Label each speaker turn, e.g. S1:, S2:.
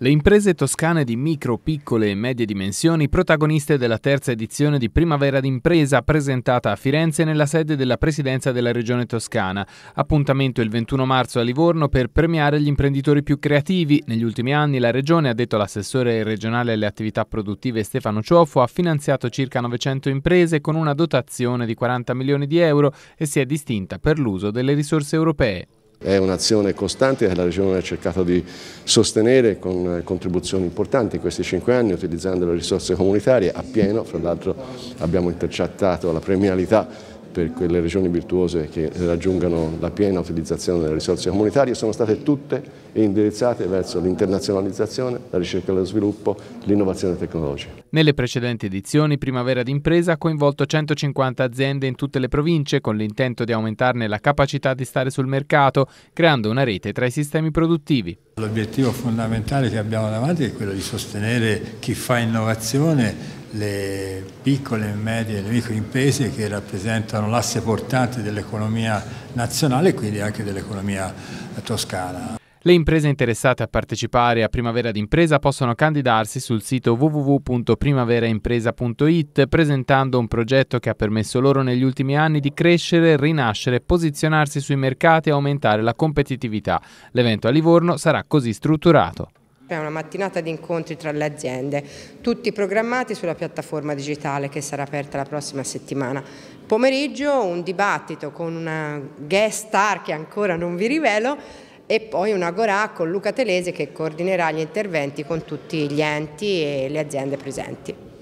S1: Le imprese toscane di micro, piccole e medie dimensioni, protagoniste della terza edizione di Primavera d'impresa presentata a Firenze nella sede della Presidenza della Regione Toscana. Appuntamento il 21 marzo a Livorno per premiare gli imprenditori più creativi. Negli ultimi anni la Regione, ha detto l'assessore regionale alle attività produttive Stefano Ciofo, ha finanziato circa 900 imprese con una dotazione di 40 milioni di euro e si è distinta per l'uso delle risorse europee.
S2: È un'azione costante che la Regione ha cercato di sostenere con eh, contribuzioni importanti in questi cinque anni utilizzando le risorse comunitarie a pieno, fra l'altro abbiamo intercettato la premialità per quelle regioni virtuose che raggiungano la piena utilizzazione delle risorse comunitarie sono state tutte indirizzate verso l'internazionalizzazione, la ricerca e lo sviluppo, l'innovazione tecnologica.
S1: Nelle precedenti edizioni Primavera d'impresa ha coinvolto 150 aziende in tutte le province con l'intento di aumentarne la capacità di stare sul mercato, creando una rete tra i sistemi produttivi.
S3: L'obiettivo fondamentale che abbiamo davanti è quello di sostenere chi fa innovazione le piccole, medie e le microimprese che rappresentano l'asse portante dell'economia nazionale e quindi anche dell'economia toscana.
S1: Le imprese interessate a partecipare a Primavera d'impresa possono candidarsi sul sito www.primaveraimpresa.it presentando un progetto che ha permesso loro negli ultimi anni di crescere, rinascere, posizionarsi sui mercati e aumentare la competitività. L'evento a Livorno sarà così strutturato.
S4: È una mattinata di incontri tra le aziende, tutti programmati sulla piattaforma digitale che sarà aperta la prossima settimana. Pomeriggio un dibattito con una guest star che ancora non vi rivelo e poi una gorà con Luca Telese che coordinerà gli interventi con tutti gli enti e le aziende presenti.